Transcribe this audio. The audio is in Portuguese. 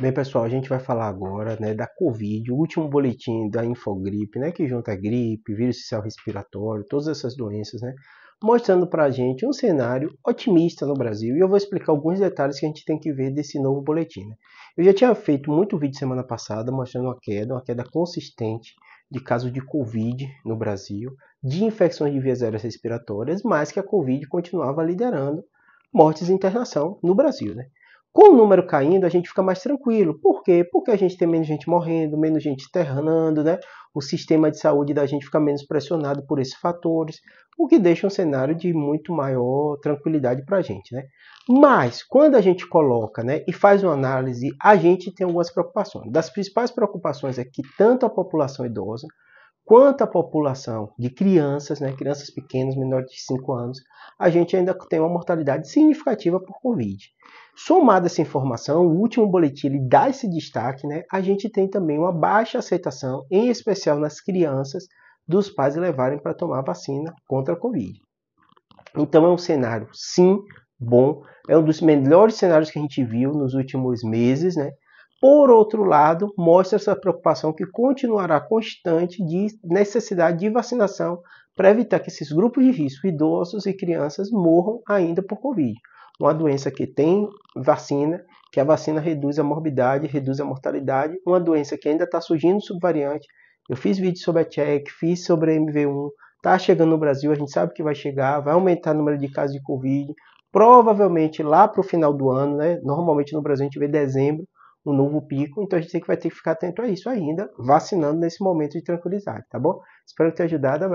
Bem, pessoal, a gente vai falar agora né, da Covid, o último boletim da Infogripe, né, que junta gripe, vírus céu respiratório, todas essas doenças, né, mostrando para a gente um cenário otimista no Brasil. E eu vou explicar alguns detalhes que a gente tem que ver desse novo boletim. Né? Eu já tinha feito muito vídeo semana passada mostrando uma queda, uma queda consistente de casos de Covid no Brasil, de infecções de vias aéreas respiratórias, mas que a Covid continuava liderando mortes em internação no Brasil. Né? Com o número caindo, a gente fica mais tranquilo. Por quê? Porque a gente tem menos gente morrendo, menos gente internando, né? O sistema de saúde da gente fica menos pressionado por esses fatores, o que deixa um cenário de muito maior tranquilidade para a gente, né? Mas, quando a gente coloca né, e faz uma análise, a gente tem algumas preocupações. Das principais preocupações é que tanto a população idosa quanto à população de crianças, né, crianças pequenas, menores de 5 anos, a gente ainda tem uma mortalidade significativa por Covid. Somada essa informação, o último boletim ele dá esse destaque, né, a gente tem também uma baixa aceitação, em especial nas crianças, dos pais levarem para tomar vacina contra a Covid. Então é um cenário, sim, bom, é um dos melhores cenários que a gente viu nos últimos meses, né, por outro lado, mostra essa preocupação que continuará constante de necessidade de vacinação para evitar que esses grupos de risco, idosos e crianças, morram ainda por Covid. Uma doença que tem vacina, que a vacina reduz a morbidade, reduz a mortalidade, uma doença que ainda está surgindo subvariante. Eu fiz vídeo sobre a check, fiz sobre a MV1, está chegando no Brasil, a gente sabe que vai chegar, vai aumentar o número de casos de Covid, provavelmente lá para o final do ano, né? normalmente no Brasil a gente vê dezembro, um novo pico, então a gente tem que vai ter que ficar atento a isso ainda, vacinando nesse momento de tranquilidade, tá bom? Espero ter ajudado.